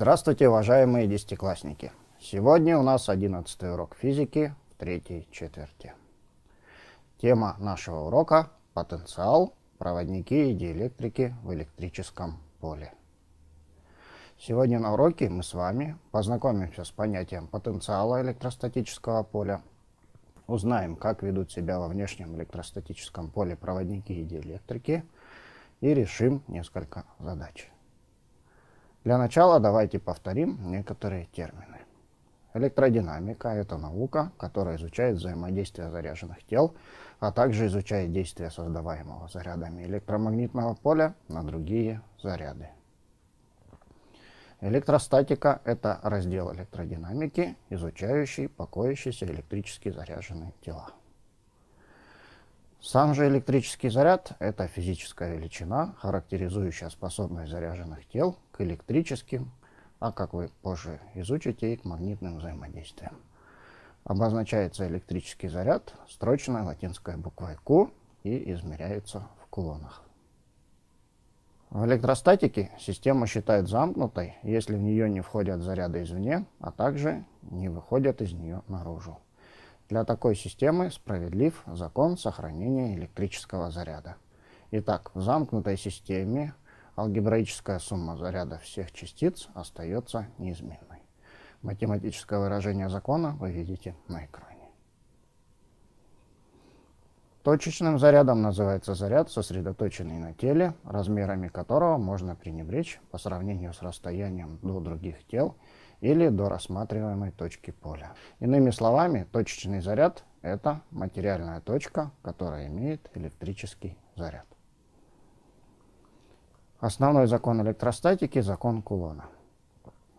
Здравствуйте, уважаемые десятиклассники! Сегодня у нас одиннадцатый урок физики в третьей четверти. Тема нашего урока – потенциал, проводники и диэлектрики в электрическом поле. Сегодня на уроке мы с вами познакомимся с понятием потенциала электростатического поля, узнаем, как ведут себя во внешнем электростатическом поле проводники и диэлектрики, и решим несколько задач. Для начала давайте повторим некоторые термины. Электродинамика – это наука, которая изучает взаимодействие заряженных тел, а также изучает действие создаваемого зарядами электромагнитного поля на другие заряды. Электростатика – это раздел электродинамики, изучающий покоящиеся электрически заряженные тела. Сам же электрический заряд – это физическая величина, характеризующая способность заряженных тел электрическим, а как вы позже изучите, и к магнитным взаимодействиям. Обозначается электрический заряд, строчная латинская буква Q и измеряется в кулонах. В электростатике система считают замкнутой, если в нее не входят заряды извне, а также не выходят из нее наружу. Для такой системы справедлив закон сохранения электрического заряда. Итак, в замкнутой системе алгебраическая сумма заряда всех частиц остается неизменной. Математическое выражение закона вы видите на экране. Точечным зарядом называется заряд, сосредоточенный на теле, размерами которого можно пренебречь по сравнению с расстоянием до других тел или до рассматриваемой точки поля. Иными словами, точечный заряд – это материальная точка, которая имеет электрический заряд. Основной закон электростатики – закон Кулона.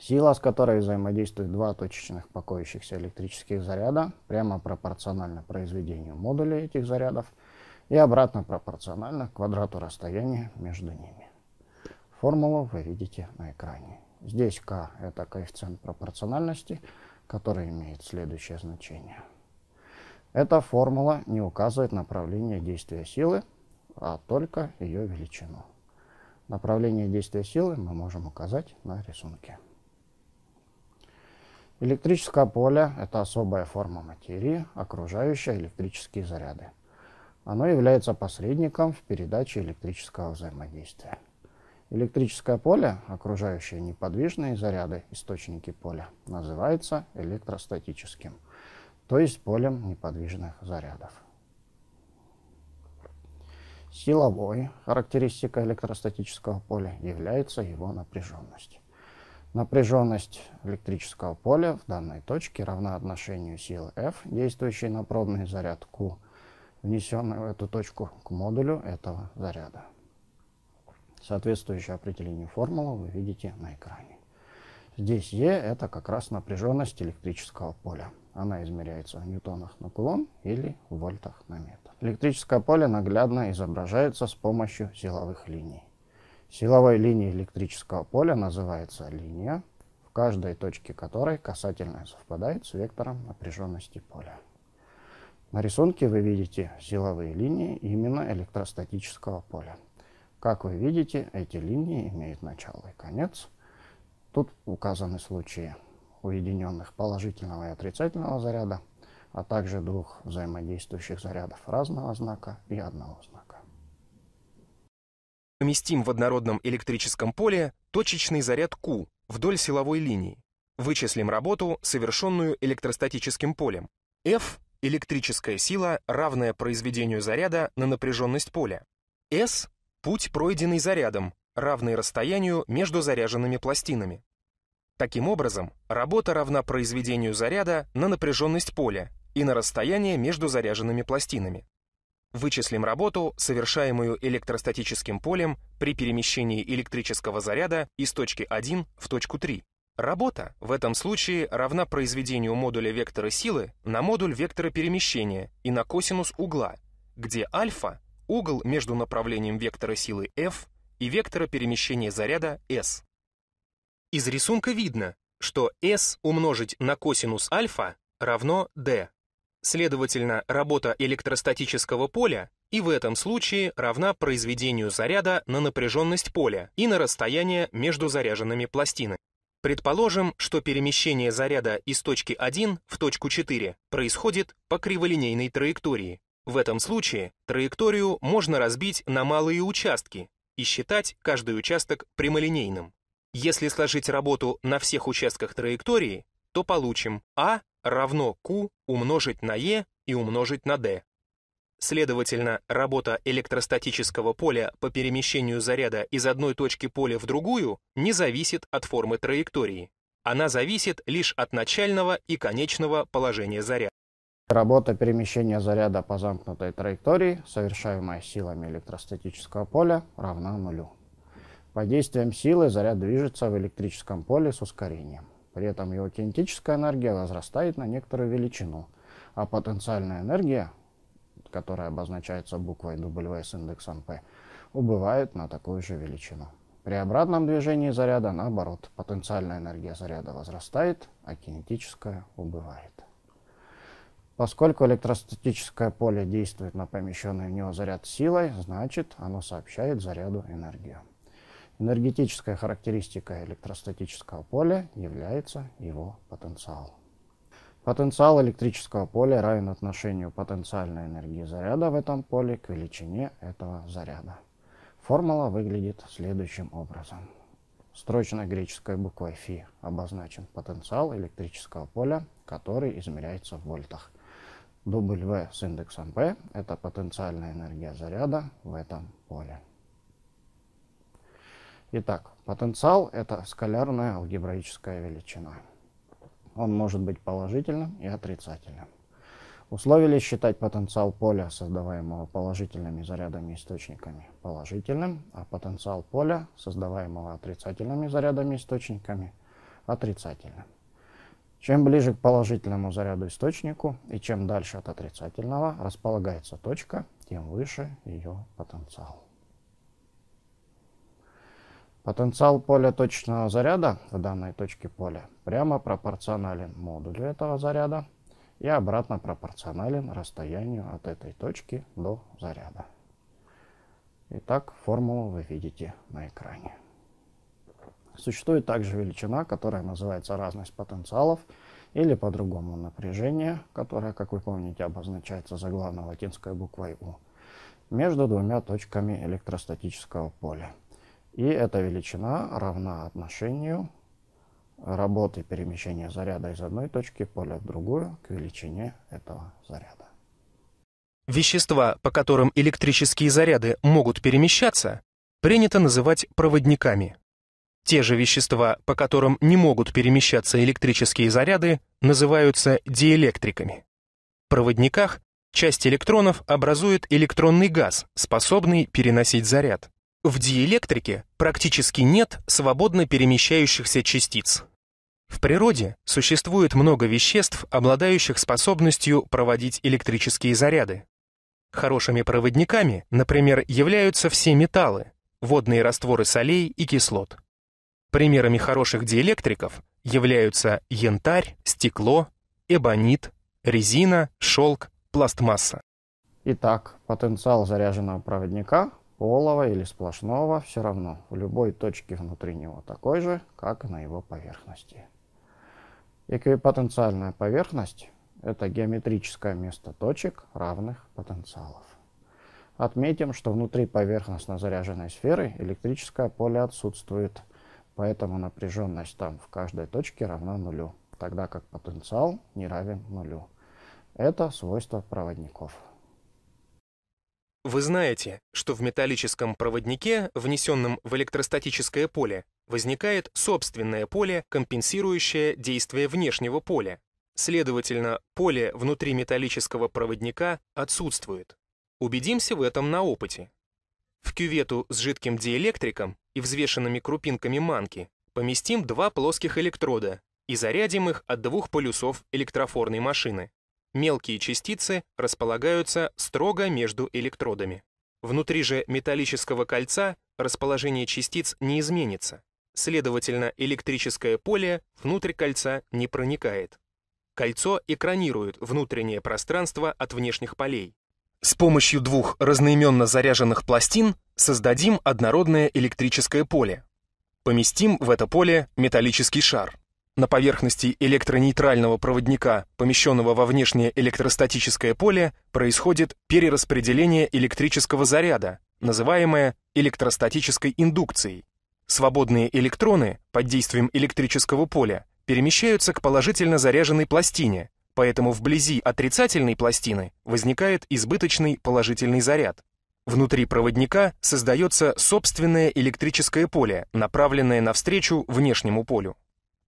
Сила, с которой взаимодействуют два точечных покоящихся электрических заряда, прямо пропорциональна произведению модуля этих зарядов и обратно пропорциональна квадрату расстояния между ними. Формулу вы видите на экране. Здесь k – это коэффициент пропорциональности, который имеет следующее значение. Эта формула не указывает направление действия силы, а только ее величину. Направление действия силы мы можем указать на рисунке. Электрическое поле – это особая форма материи, окружающая электрические заряды. Оно является посредником в передаче электрического взаимодействия. Электрическое поле, окружающее неподвижные заряды, источники поля, называется электростатическим, то есть полем неподвижных зарядов. Силовой характеристикой электростатического поля является его напряженность. Напряженность электрического поля в данной точке равна отношению силы F, действующей на пробный заряд Q, внесенной в эту точку к модулю этого заряда. Соответствующее определение формулы вы видите на экране. Здесь E – это как раз напряженность электрического поля. Она измеряется в ньютонах на кулон или в вольтах на метр. Электрическое поле наглядно изображается с помощью силовых линий. Силовой линией электрического поля называется линия, в каждой точке которой касательная совпадает с вектором напряженности поля. На рисунке вы видите силовые линии именно электростатического поля. Как вы видите, эти линии имеют начало и конец. Тут указаны случаи уединенных положительного и отрицательного заряда, а также двух взаимодействующих зарядов разного знака и одного знака. Поместим в однородном электрическом поле точечный заряд Q вдоль силовой линии. Вычислим работу, совершенную электростатическим полем. F – электрическая сила, равная произведению заряда на напряженность поля. S – путь, пройденный зарядом, равный расстоянию между заряженными пластинами. Таким образом, работа равна произведению заряда на напряженность поля и на расстояние между заряженными пластинами. Вычислим работу, совершаемую электростатическим полем при перемещении электрического заряда из точки 1 в точку 3. Работа в этом случае равна произведению модуля вектора силы на модуль вектора перемещения и на косинус угла, где альфа – угол между направлением вектора силы f и вектора перемещения заряда s. Из рисунка видно, что S умножить на косинус альфа равно D. Следовательно, работа электростатического поля и в этом случае равна произведению заряда на напряженность поля и на расстояние между заряженными пластинами. Предположим, что перемещение заряда из точки 1 в точку 4 происходит по криволинейной траектории. В этом случае траекторию можно разбить на малые участки и считать каждый участок прямолинейным. Если сложить работу на всех участках траектории, то получим А равно Q умножить на E и умножить на D. Следовательно, работа электростатического поля по перемещению заряда из одной точки поля в другую не зависит от формы траектории. Она зависит лишь от начального и конечного положения заряда. Работа перемещения заряда по замкнутой траектории, совершаемая силами электростатического поля, равна нулю. Под действием силы заряд движется в электрическом поле с ускорением. При этом его кинетическая энергия возрастает на некоторую величину, а потенциальная энергия, которая обозначается буквой W с индексом P, убывает на такую же величину. При обратном движении заряда, наоборот, потенциальная энергия заряда возрастает, а кинетическая убывает. Поскольку электростатическое поле действует на помещенный в него заряд силой, значит оно сообщает заряду энергию. Энергетическая характеристика электростатического поля является его потенциал. Потенциал электрического поля равен отношению потенциальной энергии заряда в этом поле к величине этого заряда. Формула выглядит следующим образом. Строчной греческой буквой φ обозначен потенциал электрического поля, который измеряется в вольтах. W с индексом P – это потенциальная энергия заряда в этом поле. Итак, потенциал – это скалярная алгебраическая величина. Он может быть положительным и отрицательным. Условились считать потенциал поля, создаваемого положительными зарядами источниками, положительным, а потенциал поля, создаваемого отрицательными зарядами источниками, отрицательным. Чем ближе к положительному заряду источнику и чем дальше от отрицательного располагается точка, тем выше ее потенциал. Потенциал поля точного заряда в данной точке поля прямо пропорционален модулю этого заряда и обратно пропорционален расстоянию от этой точки до заряда. Итак, формулу вы видите на экране. Существует также величина, которая называется разность потенциалов, или по-другому напряжение, которое, как вы помните, обозначается заглавной латинской буквой U, между двумя точками электростатического поля. И эта величина равна отношению работы перемещения заряда из одной точки поля в другую к величине этого заряда. Вещества, по которым электрические заряды могут перемещаться, принято называть проводниками. Те же вещества, по которым не могут перемещаться электрические заряды, называются диэлектриками. В проводниках часть электронов образует электронный газ, способный переносить заряд. В диэлектрике практически нет свободно перемещающихся частиц. В природе существует много веществ, обладающих способностью проводить электрические заряды. Хорошими проводниками, например, являются все металлы, водные растворы солей и кислот. Примерами хороших диэлектриков являются янтарь, стекло, эбонит, резина, шелк, пластмасса. Итак, потенциал заряженного проводника олова или сплошного, все равно в любой точке внутри него такой же, как и на его поверхности. Эквипотенциальная поверхность – это геометрическое место точек равных потенциалов. Отметим, что внутри поверхностно заряженной сферы электрическое поле отсутствует, поэтому напряженность там в каждой точке равна нулю, тогда как потенциал не равен нулю. Это свойство проводников. Вы знаете, что в металлическом проводнике, внесенном в электростатическое поле, возникает собственное поле, компенсирующее действие внешнего поля. Следовательно, поле внутри металлического проводника отсутствует. Убедимся в этом на опыте. В кювету с жидким диэлектриком и взвешенными крупинками манки поместим два плоских электрода и зарядим их от двух полюсов электрофорной машины. Мелкие частицы располагаются строго между электродами. Внутри же металлического кольца расположение частиц не изменится. Следовательно, электрическое поле внутрь кольца не проникает. Кольцо экранирует внутреннее пространство от внешних полей. С помощью двух разноименно заряженных пластин создадим однородное электрическое поле. Поместим в это поле металлический шар на поверхности электронейтрального проводника, помещенного во внешнее электростатическое поле, происходит перераспределение электрического заряда, называемое электростатической индукцией. Свободные электроны под действием электрического поля перемещаются к положительно заряженной пластине, поэтому вблизи отрицательной пластины возникает избыточный положительный заряд. Внутри проводника создается собственное электрическое поле, направленное навстречу внешнему полю.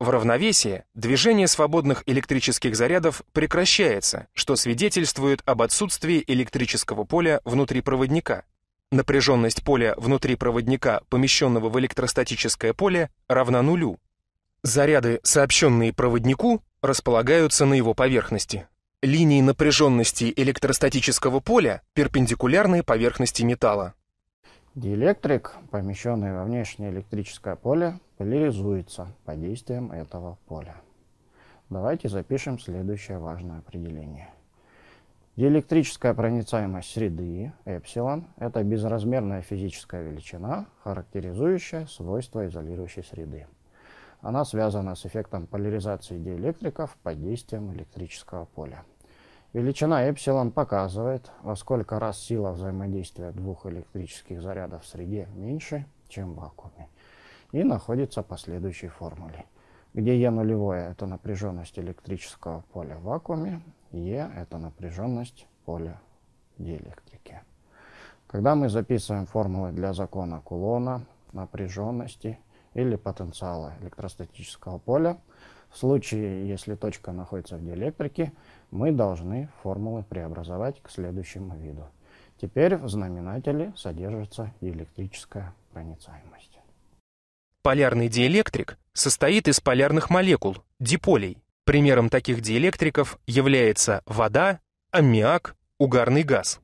В равновесии движение свободных электрических зарядов прекращается, что свидетельствует об отсутствии электрического поля внутри проводника. Напряженность поля внутри проводника, помещенного в электростатическое поле, равна нулю. Заряды, сообщенные проводнику, располагаются на его поверхности. Линии напряженности электростатического поля перпендикулярны поверхности металла. Диэлектрик, помещенный во внешнее электрическое поле, поляризуется по действиям этого поля. Давайте запишем следующее важное определение. Диэлектрическая проницаемость среды, эпсилон, это безразмерная физическая величина, характеризующая свойства изолирующей среды. Она связана с эффектом поляризации диэлектриков под действием электрического поля. Величина эпсилон показывает, во сколько раз сила взаимодействия двух электрических зарядов в среде меньше, чем в вакууме, и находится по следующей формуле, где Е нулевое – это напряженность электрического поля в вакууме, Е – это напряженность поля в диэлектрике. Когда мы записываем формулы для закона Кулона, напряженности или потенциала электростатического поля, в случае, если точка находится в диэлектрике, мы должны формулы преобразовать к следующему виду. Теперь в знаменателе содержится диэлектрическая проницаемость. Полярный диэлектрик состоит из полярных молекул, диполей. Примером таких диэлектриков является вода, аммиак, угарный газ.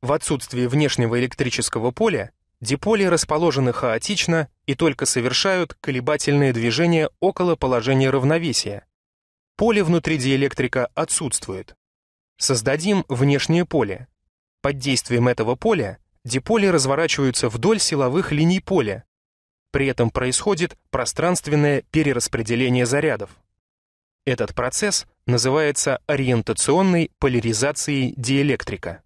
В отсутствии внешнего электрического поля Диполи расположены хаотично и только совершают колебательные движения около положения равновесия. Поле внутри диэлектрика отсутствует. Создадим внешнее поле. Под действием этого поля диполи разворачиваются вдоль силовых линий поля. При этом происходит пространственное перераспределение зарядов. Этот процесс называется ориентационной поляризацией диэлектрика.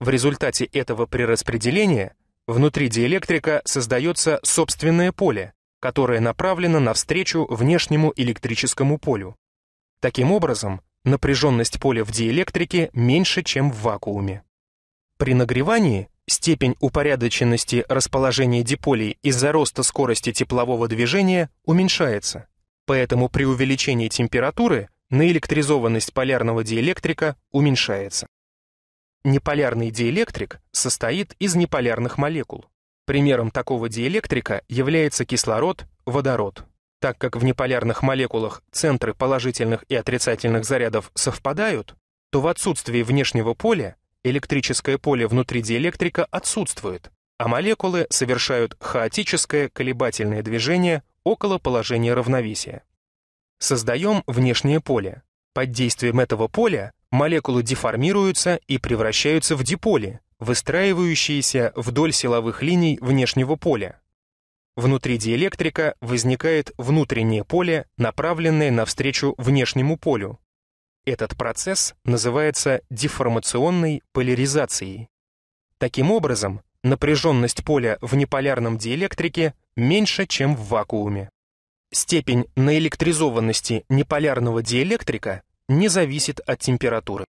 В результате этого перераспределения Внутри диэлектрика создается собственное поле, которое направлено навстречу внешнему электрическому полю. Таким образом, напряженность поля в диэлектрике меньше, чем в вакууме. При нагревании степень упорядоченности расположения диполей из-за роста скорости теплового движения уменьшается. Поэтому при увеличении температуры наэлектризованность полярного диэлектрика уменьшается. Неполярный диэлектрик состоит из неполярных молекул. Примером такого диэлектрика является кислород, водород. Так как в неполярных молекулах центры положительных и отрицательных зарядов совпадают, то в отсутствии внешнего поля электрическое поле внутри диэлектрика отсутствует, а молекулы совершают хаотическое колебательное движение около положения равновесия. Создаем внешнее поле. Под действием этого поля молекулы деформируются и превращаются в диполи, выстраивающиеся вдоль силовых линий внешнего поля. Внутри диэлектрика возникает внутреннее поле, направленное навстречу внешнему полю. Этот процесс называется деформационной поляризацией. Таким образом, напряженность поля в неполярном диэлектрике меньше, чем в вакууме. Степень наэлектризованности неполярного диэлектрика не зависит от температуры.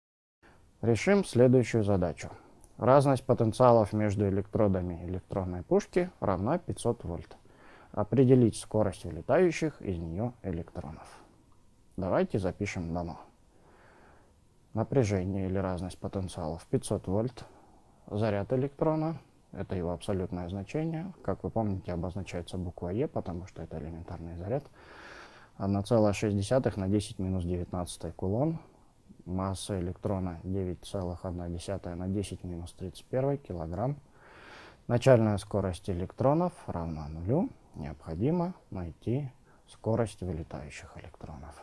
Решим следующую задачу. Разность потенциалов между электродами электронной пушки равна 500 вольт. Определить скорость вылетающих из нее электронов. Давайте запишем дано. Напряжение или разность потенциалов 500 вольт. Заряд электрона это его абсолютное значение. Как вы помните, обозначается буква Е, потому что это элементарный заряд. 1,6 на 10 минус 19 кулон. Масса электрона 9,1 на 10 минус 31 килограмм. Начальная скорость электронов равна нулю. Необходимо найти скорость вылетающих электронов.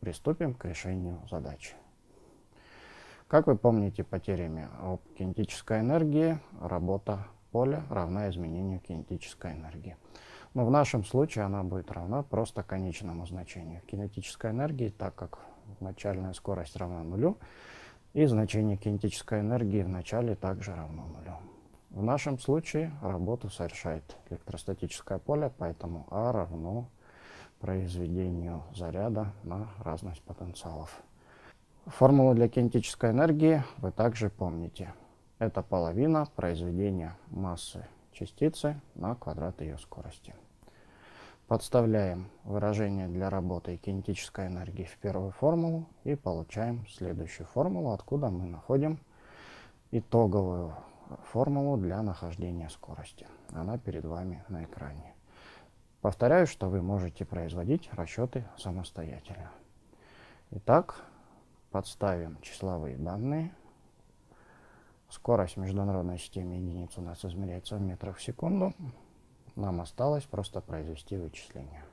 Приступим к решению задачи. Как вы помните по теореме об кинетической энергии, работа поля равна изменению кинетической энергии. Но в нашем случае она будет равна просто конечному значению кинетической энергии, так как начальная скорость равна нулю, и значение кинетической энергии в начале также равно нулю. В нашем случае работу совершает электростатическое поле, поэтому А равно произведению заряда на разность потенциалов. Формулу для кинетической энергии вы также помните. Это половина произведения массы частицы на квадрат ее скорости. Подставляем выражение для работы кинетической энергии в первую формулу и получаем следующую формулу, откуда мы находим итоговую формулу для нахождения скорости. Она перед вами на экране. Повторяю, что вы можете производить расчеты самостоятельно. Итак, подставим числовые данные – Скорость международной системы единиц у нас измеряется в метрах в секунду. Нам осталось просто произвести вычисления.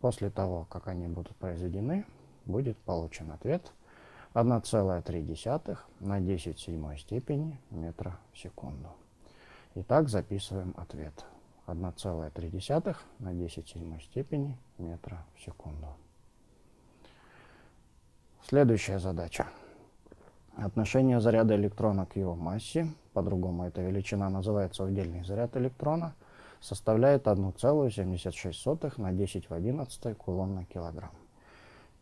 После того, как они будут произведены, будет получен ответ 1,3 на 10 седьмой степени метра в секунду. Итак, записываем ответ. 1,3 на 10 седьмой степени метра в секунду. Следующая задача. Отношение заряда электрона к его массе, по-другому эта величина называется удельный заряд электрона, составляет 1,76 на 10 в 11 кулон на килограмм.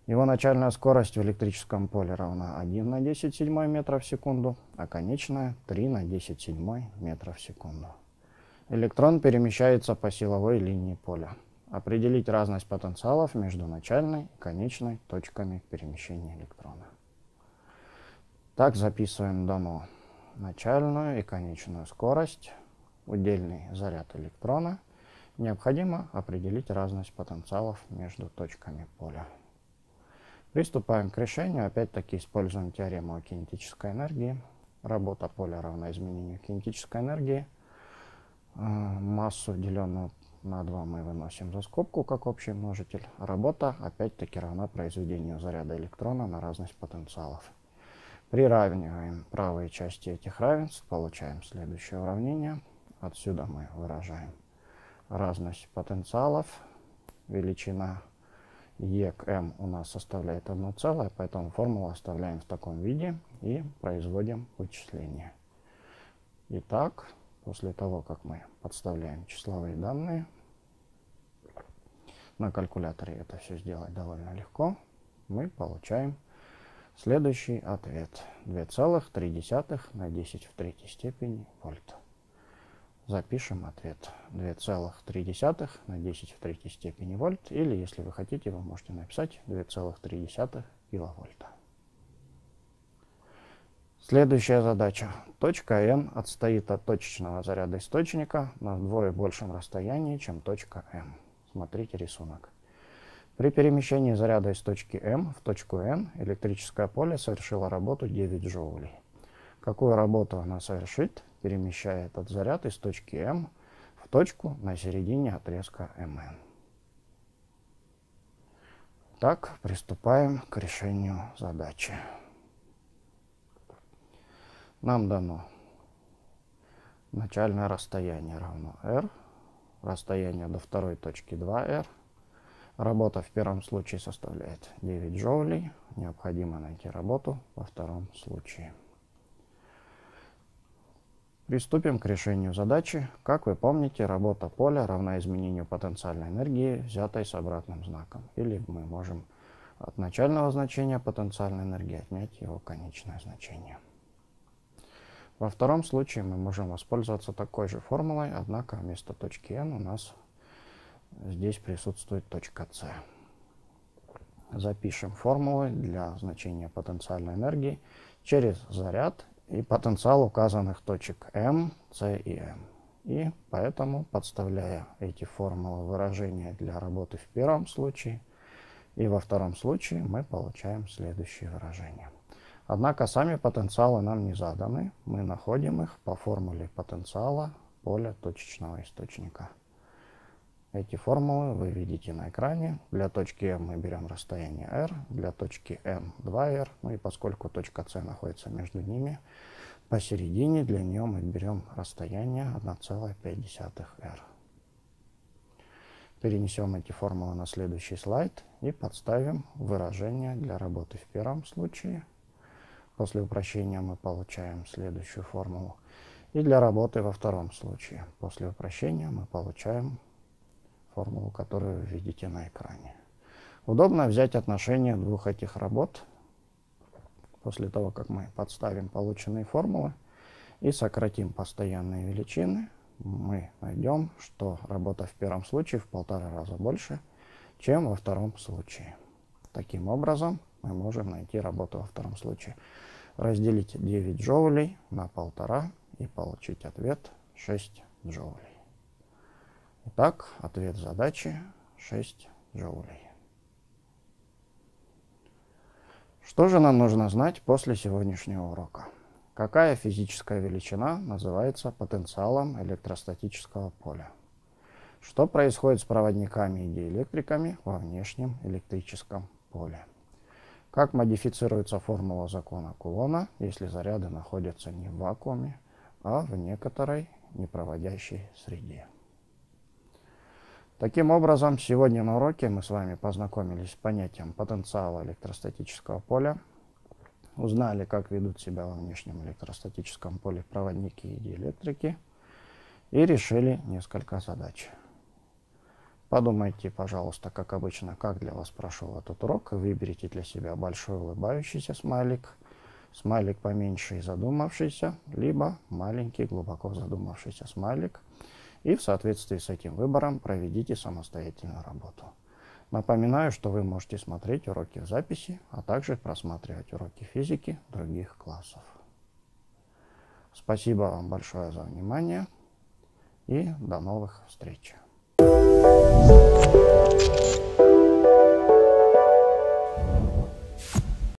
Его начальная скорость в электрическом поле равна 1 на 10 седьмой метра в секунду, а конечная 3 на 10 седьмой метра в секунду. Электрон перемещается по силовой линии поля. Определить разность потенциалов между начальной и конечной точками перемещения электрона. Так записываем дано начальную и конечную скорость, удельный заряд электрона. Необходимо определить разность потенциалов между точками поля. Приступаем к решению. Опять-таки используем теорему о кинетической энергии. Работа поля равна изменению кинетической энергии. А, массу, деленную на 2, мы выносим за скобку как общий множитель. Работа опять-таки равна произведению заряда электрона на разность потенциалов. Приравниваем правые части этих равенств, получаем следующее уравнение. Отсюда мы выражаем разность потенциалов. Величина E к M у нас составляет 1 целое, поэтому формулу оставляем в таком виде и производим вычисление. Итак, после того, как мы подставляем числовые данные, на калькуляторе это все сделать довольно легко, мы получаем Следующий ответ 2,3 на 10 в третьей степени вольта. Запишем ответ 2,3 на 10 в третьей степени вольт, или, если вы хотите, вы можете написать 2,3 киловольта. Следующая задача. Точка N отстоит от точечного заряда источника на вдвое большем расстоянии, чем точка M. Смотрите рисунок. При перемещении заряда из точки М в точку N электрическое поле совершило работу 9 джоулей. Какую работу она совершит, перемещая этот заряд из точки М в точку на середине отрезка МН. Так, приступаем к решению задачи. Нам дано начальное расстояние равно r, расстояние до второй точки 2r – Работа в первом случае составляет 9 джоулей. Необходимо найти работу во втором случае. Приступим к решению задачи. Как вы помните, работа поля равна изменению потенциальной энергии, взятой с обратным знаком. Или мы можем от начального значения потенциальной энергии отнять его конечное значение. Во втором случае мы можем воспользоваться такой же формулой, однако вместо точки n у нас здесь присутствует точка С. Запишем формулы для значения потенциальной энергии через заряд и потенциал указанных точек М, С и М. И поэтому, подставляя эти формулы выражения для работы в первом случае и во втором случае, мы получаем следующее выражение. Однако сами потенциалы нам не заданы, мы находим их по формуле потенциала поля точечного источника. Эти формулы вы видите на экране. Для точки М мы берем расстояние r, для точки N 2r, ну и поскольку точка C находится между ними, посередине для нее мы берем расстояние 1,5r. Перенесем эти формулы на следующий слайд и подставим выражение для работы в первом случае. После упрощения мы получаем следующую формулу. И для работы во втором случае. После упрощения мы получаем формулу, которую видите на экране. Удобно взять отношение двух этих работ после того, как мы подставим полученные формулы и сократим постоянные величины, мы найдем, что работа в первом случае в полтора раза больше, чем во втором случае. Таким образом, мы можем найти работу во втором случае. Разделить 9 джоулей на полтора и получить ответ 6 джоулей. Итак, ответ задачи 6 джоулей. Что же нам нужно знать после сегодняшнего урока? Какая физическая величина называется потенциалом электростатического поля? Что происходит с проводниками и диэлектриками во внешнем электрическом поле? Как модифицируется формула закона Кулона, если заряды находятся не в вакууме, а в некоторой непроводящей среде? Таким образом, сегодня на уроке мы с вами познакомились с понятием потенциала электростатического поля, узнали, как ведут себя во внешнем электростатическом поле проводники и диэлектрики, и решили несколько задач. Подумайте, пожалуйста, как обычно, как для вас прошел этот урок, и выберите для себя большой улыбающийся смайлик, смайлик поменьше и задумавшийся, либо маленький глубоко задумавшийся смайлик – и в соответствии с этим выбором проведите самостоятельную работу. Напоминаю, что вы можете смотреть уроки в записи, а также просматривать уроки физики других классов. Спасибо вам большое за внимание и до новых встреч. Thank you.